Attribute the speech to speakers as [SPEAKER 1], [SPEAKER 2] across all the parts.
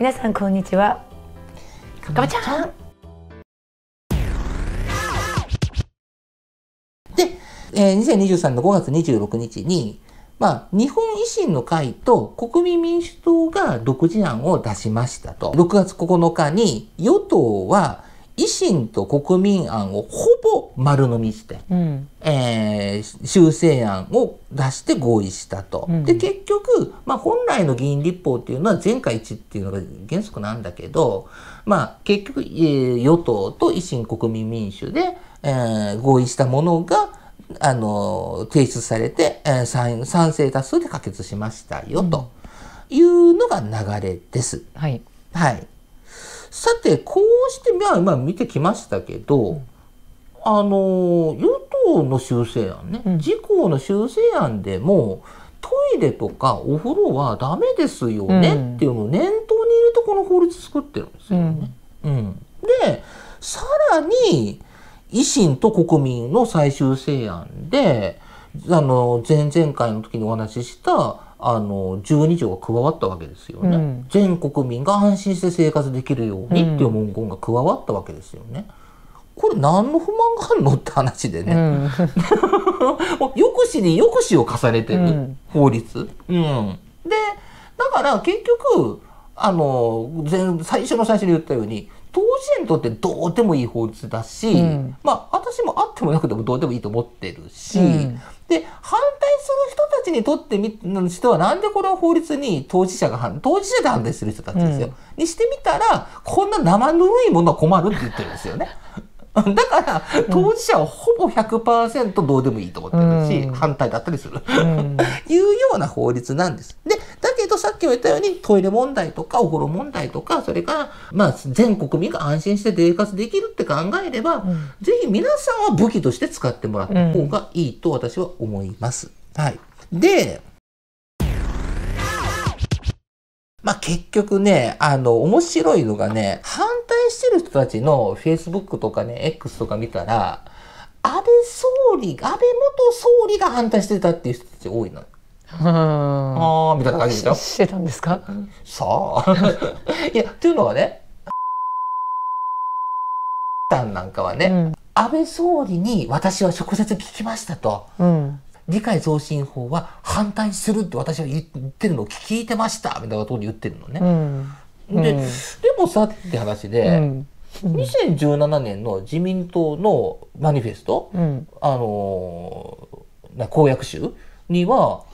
[SPEAKER 1] 皆さんこんにちはかかばちゃんで、えー、2023の5月26日にまあ、日本維新の会と国民民主党が独自案を出しましたと。6月9日に与党は維新と国民案をほぼ丸飲みして、うん、えー、修正案を出して合意したと。うん、で結局、まあ、本来の議員立法っていうのは全会一致っていうのが原則なんだけど、まあ、結局、えー、与党と維新国民民主で、えー、合意したものが、あのー、提出されて、えー、賛成多数で可決しましたよ、というのが流れです。はい。はい。さて、こうして、まあ、今見てきましたけど、うん、あのー、与党の修正案ね、自公の修正案でも、うんトイレとかお風呂はダメですよねっていうのを念頭に入れてこの法律作ってるんですよね。うん、でさらに維新と国民の最終成案であの前々回の時にお話ししたあの12条が加わったわけですよね、うん、全国民が安心して生活できるようにっていう文言が加わったわけですよね。これ何の不満があるのって話でね、うん 抑止に抑止を重ねてる、うん、法律。うん、でだから結局あの前最初の最初に言ったように当事者にとってどうでもいい法律だし、うん、まあ私もあってもなくてもどうでもいいと思ってるし、うん、で反対する人たちにとってみの人はなんでこの法律に当事者が当事者で反対する人たちですよ、うん、にしてみたらこんな生ぬるいものは困るって言ってるんですよね。だから当事者はほぼ100%どうでもいいと思ってるし、うん、反対だったりする、いうような法律なんです。でだけどさっきも言ったようにトイレ問題とかお風呂問題とかそれからまあ全国民が安心して生活できるって考えれば、うん、ぜひ皆さんは武器として使ってもらった方がいいと私は思います。はい、でまあ、結局ね、あの、面白いのがね、反対してる人たちの Facebook とかね、X とか見たら、安倍総理、安倍元総理が反対してたっていう人たち多いの。ああ、みたいな感じでしょしてたんですかさあ。いや、というのはね、さんなんかはね、うん、安倍総理に私は直接聞きましたと。うん、理解増進法は反対するって私は言ってるのを聞いてましたみたいなこと言ってるのね。うん、で、うん、でもさって話で、うん、2017年の自民党のマニフェスト、あのー、公約集には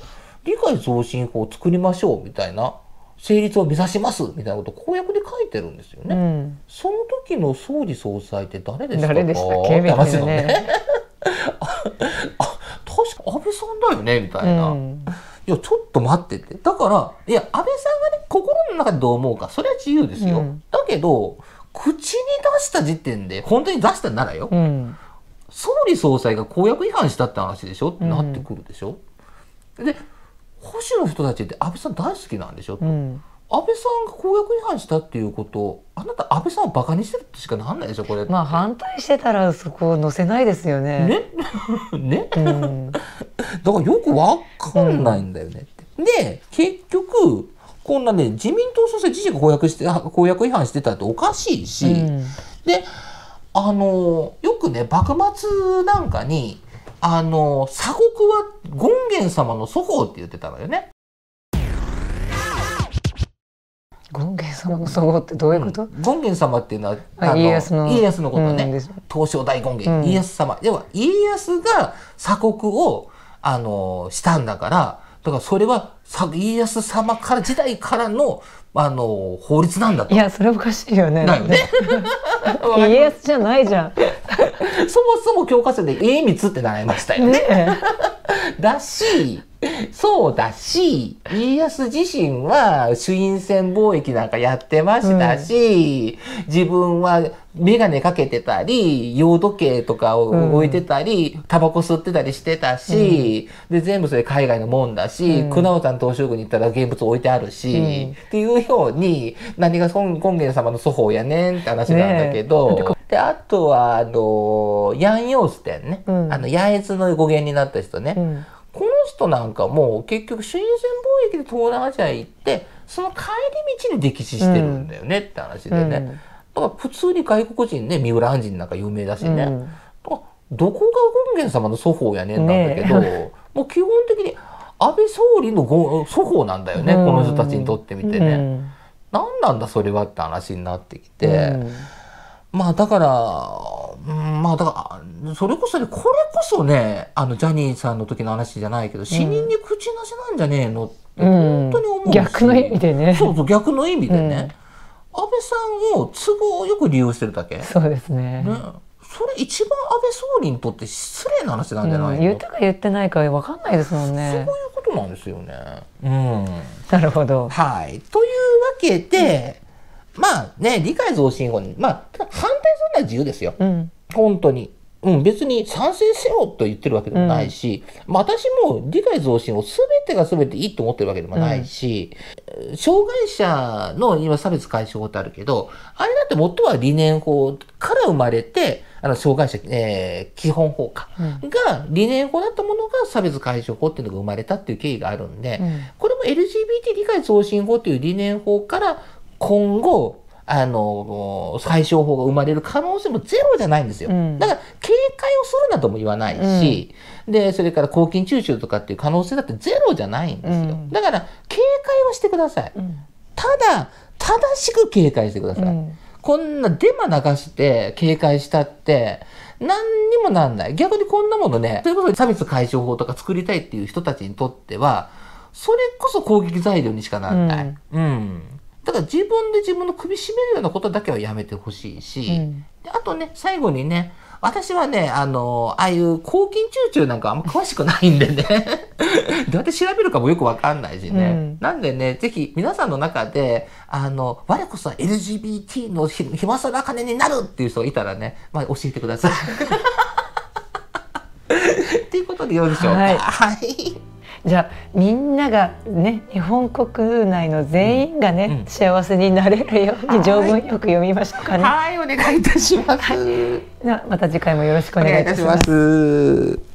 [SPEAKER 1] 理解増進法を作りましょうみたいな成立を目指しますみたいなこと公約で書いてるんですよね。うん、その時の総理総裁って誰でしたか、ね、って話のね。あ さんだよねみたいな、うん、いやちょっと待っててだからいや安倍さんがね心の中でどう思うかそれは自由ですよ、うん、だけど口に出した時点で本当に出したならよ、うん、総理総裁が公約違反したって話でしょってなってくるでしょ、で守の人たちって安倍さん大好きなんでしょ、うん安倍さんが公約違反したっていうことあなた安倍さんをバカにしてるってしかなんないでしょこれまあ反対してたらそこを載せないですよねねね、うん、だからよくわかんないんだよねって。うん、で、結局、こんなね、自民党総裁自身が公約して、公約違反してたっておかしいし、うん、で、あの、よくね、幕末なんかに、あの、鎖国は権現様の祖法って言ってたのよね。権現様の祖母ってどういうこと、権現様っていうのはあの家康の家康のことね、東照大権現、うん、家康様では家康が鎖国をあの、したんだから、だからそれは家康様から時代からのあの法律なんだといやそれおかしいよねなよね 家康じゃないじゃん そもそも教科書で家光って習いましたよね だしそうだし、家康自身は朱印船貿易なんかやってましたし、うん、自分は眼鏡かけてたり、洋時計とかを置いてたり、タバコ吸ってたりしてたし、うん、で、全部それ海外のもんだし、クナオさん東照宮に行ったら現物置いてあるし、うん、っていうように、何が根源様の祖法やねんって話なんだけど、で、あとは、あの、ヤンヨーステンね、あの、ヤエツの語源になった人ね、人なんかもう結局終戦貿易で東南アジア行ってその帰り道に溺死してるんだよねって話でね、うん、だから普通に外国人ね三浦半人なんか有名だしね、うん、どこが権現様の祖父やねんなんだけど、ね、もう基本的に安倍総理のご祖父なんだよね、うん、この人たちにとってみてね。何なんだそれはって話になってきて。まあだから、まあだから、それこそね、これこそね、あの、ジャニーさんの時の話じゃないけど、死人に口なしなんじゃねえのって、本当に思う、うん、逆の意味でね。そうそう、逆の意味でね。うん、安倍さんを都合よく利用してるだけ。そうですね。ねそれ一番安倍総理にとって失礼な話なんじゃない、うん、言ったか言ってないか分かんないですもんね。そういうことなんですよね。うん、なるほど。はい。というわけで、まあね、理解増進法に、まあ、反対するのは自由ですよ。うん、本当に。うん、別に賛成せよと言ってるわけでもないし、うん、まあ、私も理解増進を全てが全ていいと思ってるわけでもないし、うん、障害者の今差別解消法ってあるけど、あれだって元は理念法から生まれて、あの障害者、えー、基本法か、が理念法だったものが差別解消法っていうのが生まれたっていう経緯があるんで、これも LGBT 理解増進法という理念法から今後、あの、解消法が生まれる可能性もゼロじゃないんですよ。うん、だから、警戒をするなとも言わないし、うん、で、それから抗菌吸収とかっていう可能性だってゼロじゃないんですよ。うん、だから、警戒はしてください。ただ、正しく警戒してください。こんなデマ流して警戒したって、何にもなんない。逆にこんなものね、それこそ差別解消法とか作りたいっていう人たちにとっては、それこそ攻撃材料にしかならない。うんだから自分で自分の首絞めるようなことだけはやめてほしいし、うん、あとね、最後にね、私はね、あの、ああいう抗菌中中なんかあんま詳しくないんでね。どうやって調べるかもよくわかんないしね。うん、なんでね、ぜひ皆さんの中で、あの、我こそ LGBT の暇さが金になるっていう人がいたらね、まあ教えてください。と いうことでよいでしょうか。はいじゃあみんながね日本国内の全員がね、うんうん、幸せになれるように条文よく読みましょうかね。はい、お願いいたします。はい、また次回もよろしくお願いいたします。